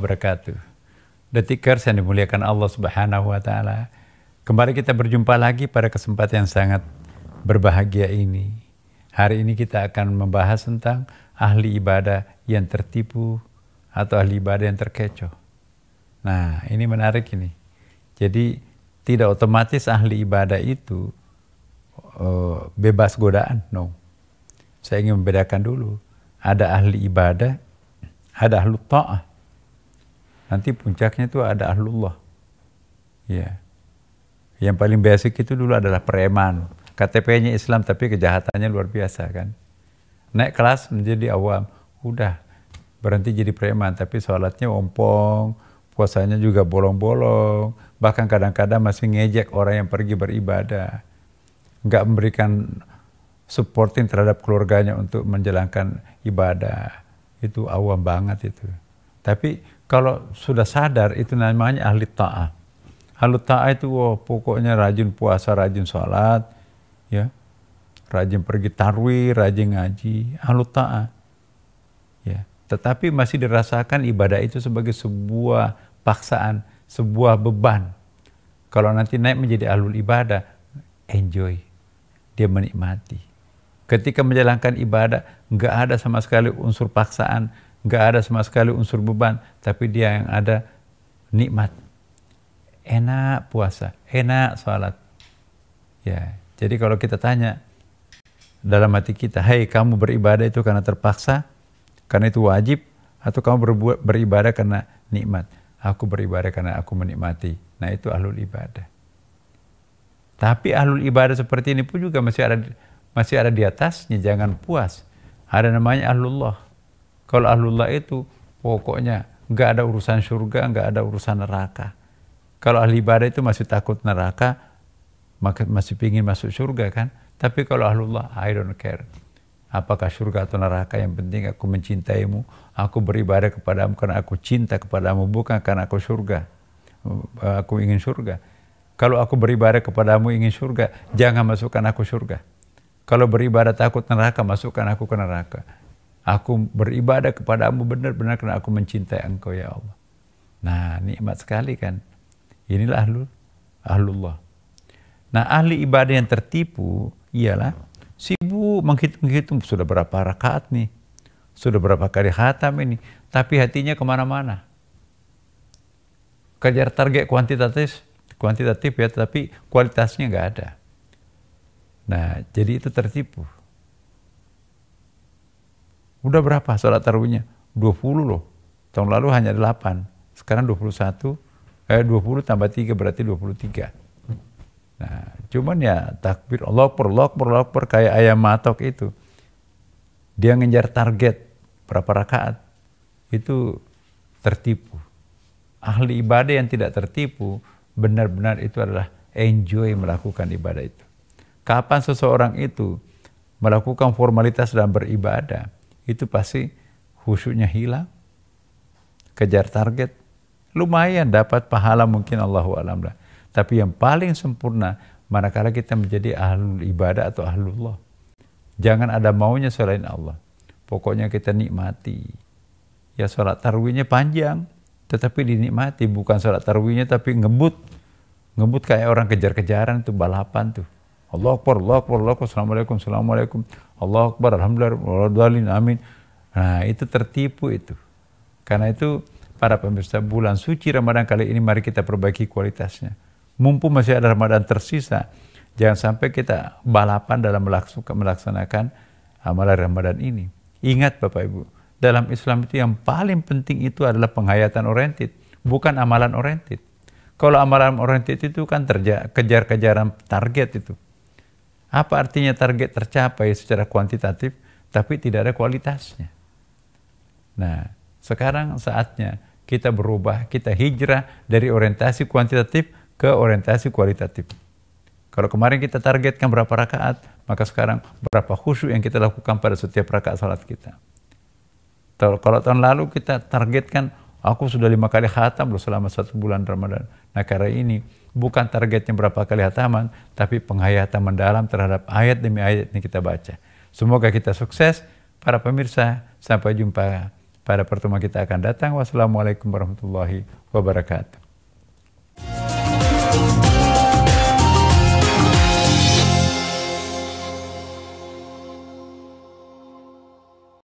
wabarakatuh. Detikers yang dimuliakan Allah Subhanahu wa taala. Kembali kita berjumpa lagi pada kesempatan yang sangat berbahagia ini. Hari ini kita akan membahas tentang ahli ibadah yang tertipu atau ahli ibadah yang terkecoh. Nah, ini menarik ini. Jadi tidak otomatis ahli ibadah itu uh, bebas godaan, no. Saya ingin membedakan dulu. Ada ahli ibadah, ada ahli ta'ah, Nanti puncaknya itu ada ahlullah. Ya. Yang paling basic itu dulu adalah preman. KTP-nya Islam tapi kejahatannya luar biasa kan. Naik kelas menjadi awam. Udah berhenti jadi preman tapi sholatnya ompong, puasanya juga bolong-bolong, bahkan kadang-kadang masih ngejek orang yang pergi beribadah. Nggak memberikan supporting terhadap keluarganya untuk menjalankan ibadah. Itu awam banget itu. Tapi kalau sudah sadar itu namanya ahli ta'ah. Ahli ta'ah itu wow, pokoknya rajin puasa, rajin sholat, ya. Rajin pergi tarwi, rajin ngaji, ahli ta'ah. Ya. Tetapi masih dirasakan ibadah itu sebagai sebuah paksaan, sebuah beban. Kalau nanti naik menjadi ahlul ibadah, enjoy. Dia menikmati. Ketika menjalankan ibadah, nggak ada sama sekali unsur paksaan, nggak ada sama sekali unsur beban, tapi dia yang ada nikmat. Enak puasa, enak sholat. Ya, jadi kalau kita tanya dalam hati kita, "Hei, hey, kamu beribadah itu karena terpaksa, karena itu wajib, atau kamu berbuat beribadah karena nikmat?" Aku beribadah karena aku menikmati. Nah, itu ahlul ibadah. Tapi ahlul ibadah seperti ini pun juga masih ada masih ada di atasnya, jangan puas. Ada namanya ahlullah. Kalau ahlullah itu pokoknya nggak ada urusan surga, nggak ada urusan neraka. Kalau ahli ibadah itu masih takut neraka, maka masih pingin masuk surga kan. Tapi kalau ahlullah, I don't care. Apakah surga atau neraka yang penting aku mencintaimu, aku beribadah kepadamu karena aku cinta kepadamu, bukan karena aku surga. Aku ingin surga. Kalau aku beribadah kepadamu ingin surga, jangan masukkan aku surga. Kalau beribadah takut neraka, masukkan aku ke neraka. Aku beribadah kepadamu benar-benar karena aku mencintai engkau ya Allah. Nah nikmat sekali kan. Inilah ahlul, ahlullah. Nah ahli ibadah yang tertipu ialah sibuk menghitung-hitung sudah berapa rakaat nih. Sudah berapa kali khatam ini. Tapi hatinya kemana-mana. Kejar target kuantitatif, kuantitatif ya, tapi kualitasnya nggak ada. Nah, jadi itu tertipu. Udah berapa sholat dua 20 loh. Tahun lalu hanya 8. Sekarang 21. Eh 20 tambah 3 berarti 23. Nah, cuman ya takbir Allah per Allah per per kayak ayam matok itu. Dia ngejar target berapa rakaat. Itu tertipu. Ahli ibadah yang tidak tertipu benar-benar itu adalah enjoy melakukan ibadah itu. Kapan seseorang itu melakukan formalitas dalam beribadah, itu pasti khusyuknya hilang. Kejar target. Lumayan dapat pahala mungkin Allah alam lah. Tapi yang paling sempurna manakala kita menjadi ahlul ibadah atau ahlullah. Jangan ada maunya selain Allah. Pokoknya kita nikmati. Ya sholat tarwinya panjang. Tetapi dinikmati. Bukan sholat tarwinya tapi ngebut. Ngebut kayak orang kejar-kejaran tuh balapan tuh. Allah Akbar, Allah Akbar, Allah Akbar, Assalamualaikum, Assalamualaikum, Allah Akbar, Alhamdulillah, Dalin, Amin. Nah itu tertipu itu. Karena itu para pemirsa bulan suci Ramadan kali ini mari kita perbaiki kualitasnya. Mumpung masih ada Ramadan tersisa, jangan sampai kita balapan dalam melaksanakan amalan Ramadan ini. Ingat Bapak Ibu, dalam Islam itu yang paling penting itu adalah penghayatan oriented, bukan amalan oriented. Kalau amalan oriented itu kan kejar-kejaran target itu. Apa artinya target tercapai secara kuantitatif tapi tidak ada kualitasnya? Nah, sekarang saatnya kita berubah, kita hijrah dari orientasi kuantitatif ke orientasi kualitatif. Kalau kemarin kita targetkan berapa rakaat, maka sekarang berapa khusyuk yang kita lakukan pada setiap rakaat salat kita. Kalau tahun lalu kita targetkan Aku sudah lima kali khatam loh selama satu bulan Ramadan. Nah karena ini bukan targetnya berapa kali hataman, tapi penghayatan mendalam terhadap ayat demi ayat yang kita baca. Semoga kita sukses. Para pemirsa, sampai jumpa pada pertemuan kita akan datang. Wassalamualaikum warahmatullahi wabarakatuh.